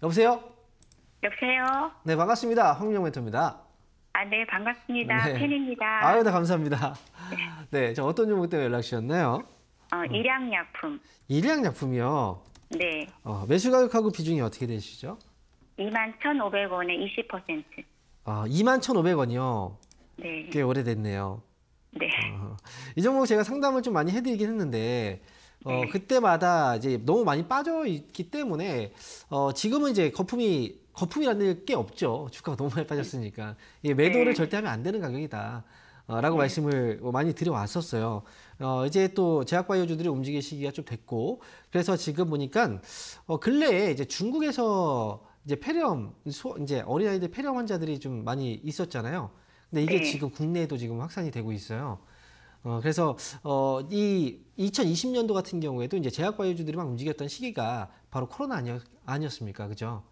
여보세요? 여보세요? 네, 반갑습니다. 황명 멘토입니다. 아, 네, 반갑습니다. 네. 팬입니다. 아유, 네, 감사합니다. 네. 네, 저 어떤 종목 때문에 연락 주셨나요? 어, 어, 일양약품. 일양약품이요? 네. 어, 매수 가격하고 비중이 어떻게 되시죠? 21,500원에 20%. 아, 21,500원이요? 네. 꽤 오래됐네요. 네. 어, 이 종목 제가 상담을 좀 많이 해드리긴 했는데 어, 네. 그때마다 이제 너무 많이 빠져 있기 때문에 어, 지금은 이제 거품이 거품이라는 게 없죠. 주가가 너무 많이 빠졌으니까 예, 매도를 네. 절대 하면 안 되는 가격이다. 어, 라고 네. 말씀을 뭐 많이 드려왔었어요. 어, 이제 또 제약바이오주들이 움직일 시기가 좀 됐고, 그래서 지금 보니까, 어, 근래에 이제 중국에서 이제 폐렴, 소, 이제 어린아이들 폐렴 환자들이 좀 많이 있었잖아요. 근데 이게 네. 지금 국내에도 지금 확산이 되고 있어요. 어, 그래서 어, 이 2020년도 같은 경우에도 이제 제약 바이오주들이 막 움직였던 시기가 바로 코로나 아니었, 아니었습니까? 그죠?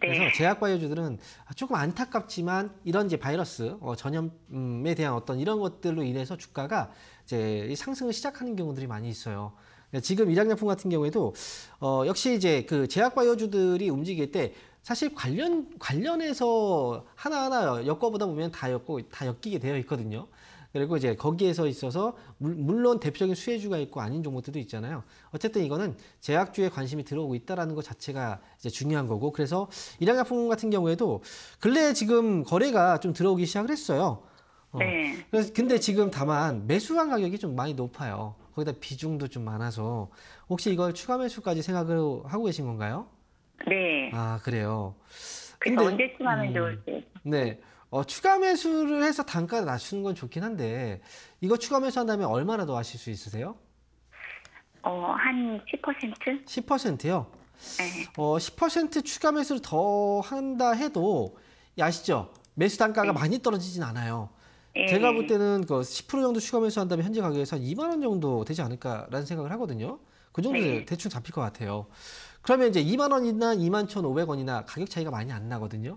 네. 그래서 제약 바이오주들은 조금 안타깝지만 이런 이제 바이러스 어, 전염에 대한 어떤 이런 것들로 인해서 주가가 이제 상승을 시작하는 경우들이 많이 있어요. 그러니까 지금 일약약품 같은 경우에도 어, 역시 이제 그 제약 바이오주들이 움직일 때 사실 관련 관련해서 하나하나 엮어보다 보면 다 엮고 다 엮이게 되어 있거든요. 그리고 이제 거기에서 있어서 물론 대표적인 수혜주가 있고 아닌 종목들도 있잖아요. 어쨌든 이거는 제약주에 관심이 들어오고 있다라는 것 자체가 이제 중요한 거고 그래서 일양약품 같은 경우에도 근래에 지금 거래가 좀 들어오기 시작을 했어요. 어. 네. 그래서 근데 지금 다만 매수한 가격이 좀 많이 높아요. 거기다 비중도 좀 많아서 혹시 이걸 추가 매수까지 생각을 하고 계신 건가요? 네. 아 그래요. 근데, 언제쯤 하면 음, 좋을지. 네. 어, 추가 매수를 해서 단가를 낮추는 건 좋긴 한데 이거 추가 매수한다면 얼마나 더 하실 수 있으세요? 어, 한 10%? 10%요? 네. 어, 10% 추가 매수를 더 한다 해도 아시죠? 매수 단가가 네. 많이 떨어지진 않아요. 네. 제가 볼 때는 그10% 정도 추가 매수한다면 현재 가격에서 2만 원 정도 되지 않을까라는 생각을 하거든요. 그 정도 네. 대충 잡힐 것 같아요. 그러면 이제 2만 원이나 2만 1,500원이나 가격 차이가 많이 안 나거든요.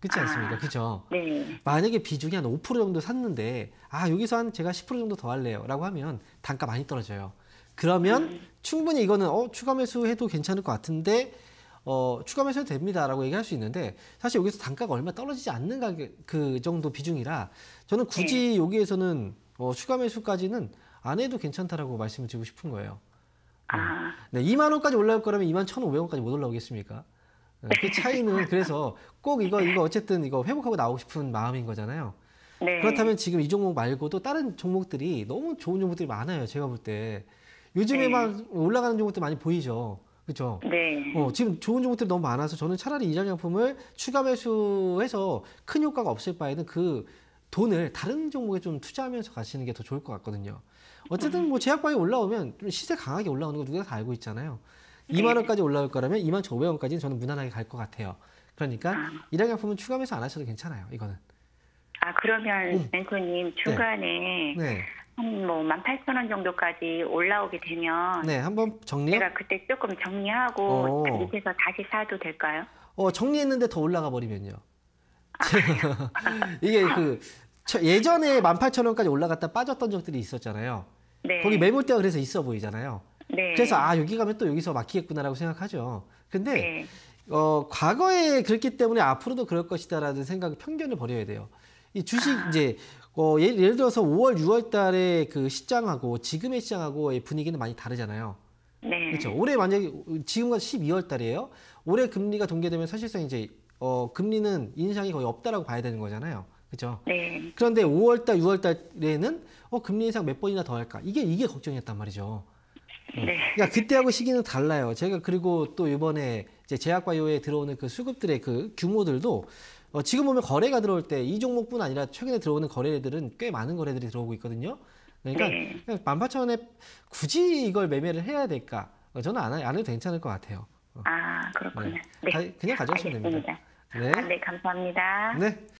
그렇지 아. 않습니까? 그죠? 네. 만약에 비중이 한 5% 정도 샀는데 아 여기서 한 제가 10% 정도 더 할래요라고 하면 단가 많이 떨어져요. 그러면 음. 충분히 이거는 어 추가 매수해도 괜찮을 것 같은데 어 추가 매수해도 됩니다라고 얘기할 수 있는데 사실 여기서 단가가 얼마 떨어지지 않는 가격 그 정도 비중이라 저는 굳이 네. 여기에서는 어, 추가 매수까지는 안 해도 괜찮다라고 말씀을 드리고 싶은 거예요. 음. 아. 네, 2만 원까지 올라올 거라면 2만 1,500원까지 못 올라오겠습니까? 네, 그 차이는 그래서 꼭 이거 이거 어쨌든 이거 회복하고 나오고 싶은 마음인 거잖아요. 네. 그렇다면 지금 이 종목 말고도 다른 종목들이 너무 좋은 종목들이 많아요. 제가 볼 때. 요즘에 네. 막 올라가는 종목들 많이 보이죠. 그렇죠? 네. 어, 지금 좋은 종목들이 너무 많아서 저는 차라리 이자장품을 추가 매수해서 큰 효과가 없을 바에는 그 돈을 다른 종목에 좀 투자하면서 가시는 게 더 좋을 것 같거든요. 어쨌든 뭐 제약방이 올라오면 좀 시세 강하게 올라오는 거 누구나 다 알고 있잖아요. 네. 2만 원까지 올라올 거라면 2만 1 5 0원까지는 저는 무난하게 갈 것 같아요. 그러니까 아. 일약약품은 추가면서 안 하셔도 괜찮아요. 이거는. 아 그러면 음. 멘토님 네. 중간에 네. 한뭐 18,000원 정도까지 올라오게 되면 네, 한번 정리 제가 그때 조금 정리하고 어. 그 밑에서 다시 사도 될까요? 어, 정리했는데 더 올라가 버리면요. 아. 이게 그 예전에 18,000원까지 올라갔다 빠졌던 적들이 있었잖아요. 네. 거기 매물대가 그래서 있어 보이잖아요. 네. 그래서 아 여기 가면 또 여기서 막히겠구나라고 생각하죠. 근데 네. 어, 과거에 그렇기 때문에 앞으로도 그럴 것이다라는 생각 편견을 버려야 돼요. 이 주식 아. 이제 어, 예를, 예를, 들어서 5월, 6월 달에 그 시장하고 지금의 시장하고의 분위기는 많이 다르잖아요. 네. 그렇죠. 올해 만약에 지금과 12월 달이에요. 올해 금리가 동계되면 사실상 이제 어, 금리는 인상이 거의 없다라고 봐야 되는 거잖아요. 그렇죠. 네. 그런데 5월 달, 6월 달에는 어, 금리 인상 몇 번이나 더 할까? 이게 이게 걱정이었단 말이죠. 음. 네. 그러니까 그때하고 시기는 달라요. 제가 그리고 또 이번에 이제 제약바이오에 들어오는 그 수급들의 그 규모들도 어, 지금 보면 거래가 들어올 때 이 종목뿐 아니라 최근에 들어오는 거래들은 꽤 많은 거래들이 들어오고 있거든요. 그러니까 네. 18,000원에 굳이 이걸 매매를 해야 될까? 어, 저는 안, 안 해도 괜찮을 것 같아요. 어. 아, 그렇군요. 네. 네. 그냥 가져가시면 됩니다. 네. 아, 네, 감사합니다. 네.